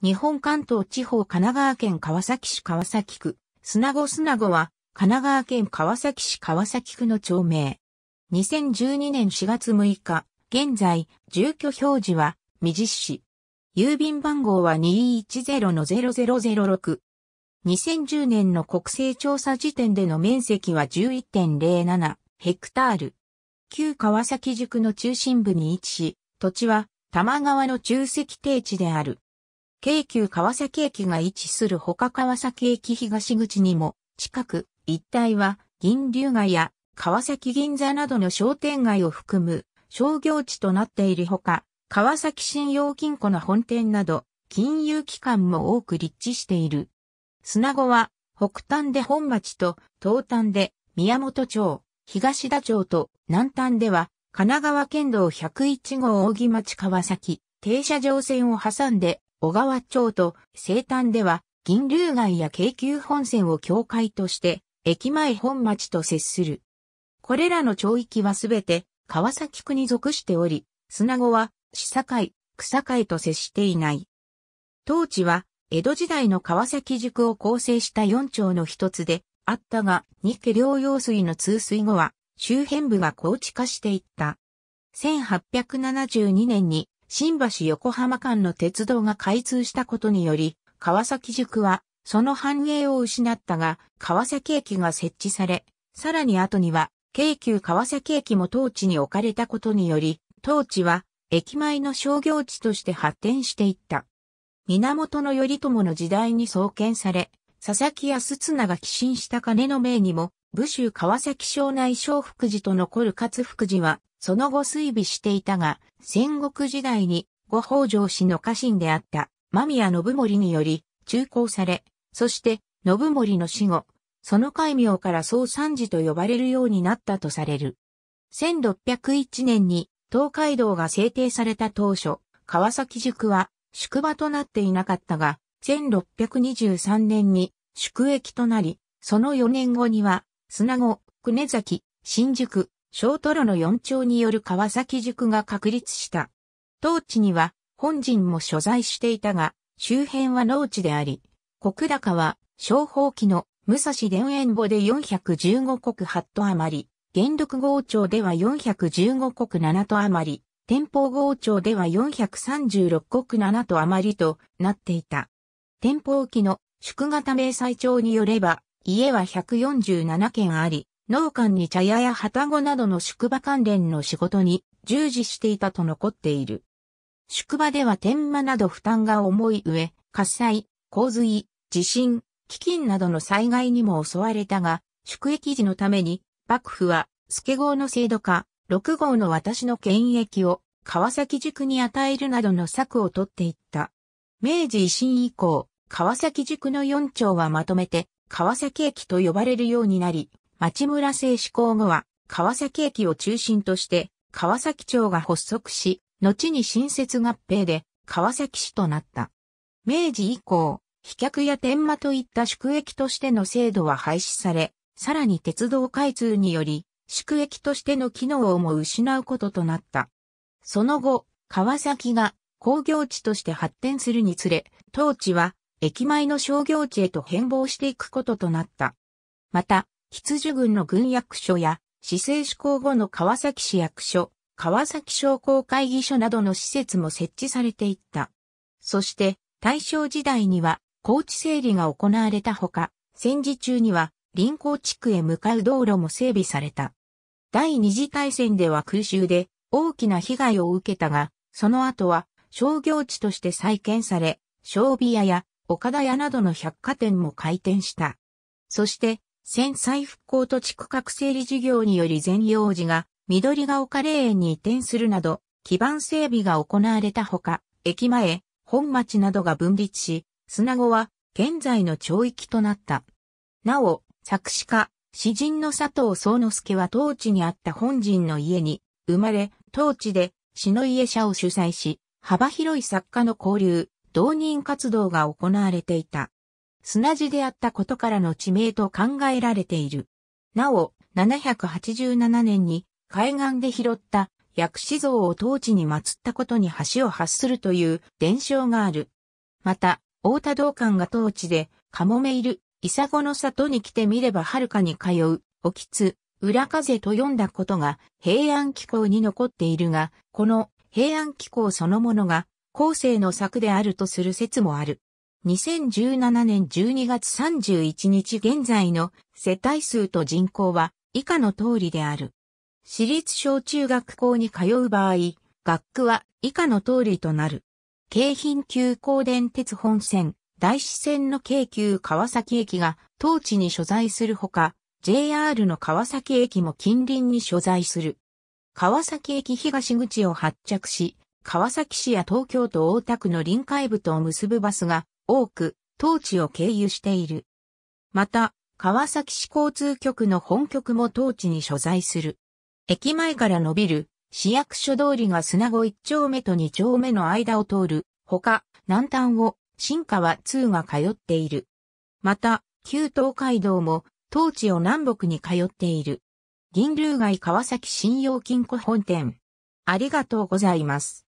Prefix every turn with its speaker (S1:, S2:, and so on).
S1: 日本関東地方神奈川県川崎市川崎区、砂子砂子は、神奈川県川崎市川崎区の町名。2012年4月6日、現在、住居表示は、未実施。郵便番号は210-0006。2010年の国勢調査時点での面積は11.07ヘクタール。旧川崎塾の中心部に位置し、土地は多摩川の中石低地である。京急川崎駅が位置する他川崎駅東口にも、近く、一帯は、銀龍街や川崎銀座などの商店街を含む商業地となっているほか、川崎信用金庫の本店など、金融機関も多く立地している。砂子は、北端で本町と東端で宮本町、東田町と南端では神奈川県道101号大木町川崎停車場線を挟んで小川町と西端では、銀龍街や京急本線を境界として、駅前本町と接する。これらの町域はすべて川崎区に属しており、砂子は市境、草界と接していない。当地は江戸時代の川崎塾を構成した四町の一つであったが、日家両用水の通水後は周辺部が高地化していった。1872年に新橋横浜間の鉄道が開通したことにより、川崎塾はその繁栄を失ったが、川崎駅が設置され、さらに後には、京急川崎駅も当地に置かれたことにより、当地は駅前の商業地として発展していった。源頼朝の時代に創建され、佐々木安綱が寄進した金の命にも、武州川崎省内小福寺と残る勝福寺は、その後水尾していたが、戦国時代にご北条氏の家臣であった間宮信盛により中興され、そして信盛の死後、その戒名から総三寺と呼ばれるようになったとされる。1601年に東海道が制定された当初、川崎塾は宿場となっていなかったが、1623年に宿駅となり、その4年後には、砂子、久根崎、新宿、小トロの四丁による川崎塾が確立した。当地には本陣も所在していたが、周辺は農地であり、国高は小宝期の武蔵田園簿で415国8都余り、元禄号町では415国7都余り、天保号町では436国7都余りとなっていた。天保記の宿型明細帳によれば、家は147件あり、農館に茶屋や旗子などの宿場関連の仕事に従事していたと残っている。宿場では天魔など負担が重い上、火災、洪水、地震、飢饉などの災害にも襲われたが、宿役時のために、幕府は、助号の制度化、六号の私の権益を、川崎塾に与えるなどの策を取っていった。明治維新以降、川崎塾の四町はまとめて、川崎駅と呼ばれるようになり、町村制施行後は、川崎駅を中心として、川崎町が発足し、後に新設合併で、川崎市となった。明治以降、飛脚や天馬といった宿駅としての制度は廃止され、さらに鉄道開通により、宿駅としての機能をも失うこととなった。その後、川崎が工業地として発展するにつれ、当地は駅前の商業地へと変貌していくこととなった。また、羊群の軍役所や、市政施行後の川崎市役所、川崎商工会議所などの施設も設置されていった。そして、大正時代には、高地整理が行われたほか、戦時中には、臨港地区へ向かう道路も整備された。第二次大戦では空襲で大きな被害を受けたが、その後は商業地として再建され、商備屋や岡田屋などの百貨店も開店した。そして戦災復興と地区核整理事業により全幼児が緑が丘霊園に移転するなど、基盤整備が行われたほか、駅前、本町などが分立し、砂子は現在の町域となった。なお、作詞家、詩人の佐藤宗之助は当地にあった本人の家に生まれ、当地で詩の家社を主催し、幅広い作家の交流、同人活動が行われていた。砂地であったことからの地名と考えられている。なお、787年に海岸で拾った薬師像を当地に祀ったことに橋を発するという伝承がある。また、大田道館が当地で、カモメいる、イサゴの里に来てみればはるかに通う、おきつ、裏風と読んだことが平安紀行に残っているが、この平安紀行そのものが後世の作であるとする説もある。2017年12月31日現在の世帯数と人口は以下の通りである。私立小中学校に通う場合、学区は以下の通りとなる。京浜急行電鉄本線、大師線の京急川崎駅が当地に所在するほか、JR の川崎駅も近隣に所在する。川崎駅東口を発着し、川崎市や東京都大田区の臨海部とを結ぶバスが多く、当地を経由している。また、川崎市交通局の本局も当地に所在する。駅前から伸びる市役所通りが砂子1丁目と2丁目の間を通る、ほか、南端を新川2が通っている。また、旧東海道も当地を南北に通っている。銀龍街川崎信用金庫本店。ありがとうございます。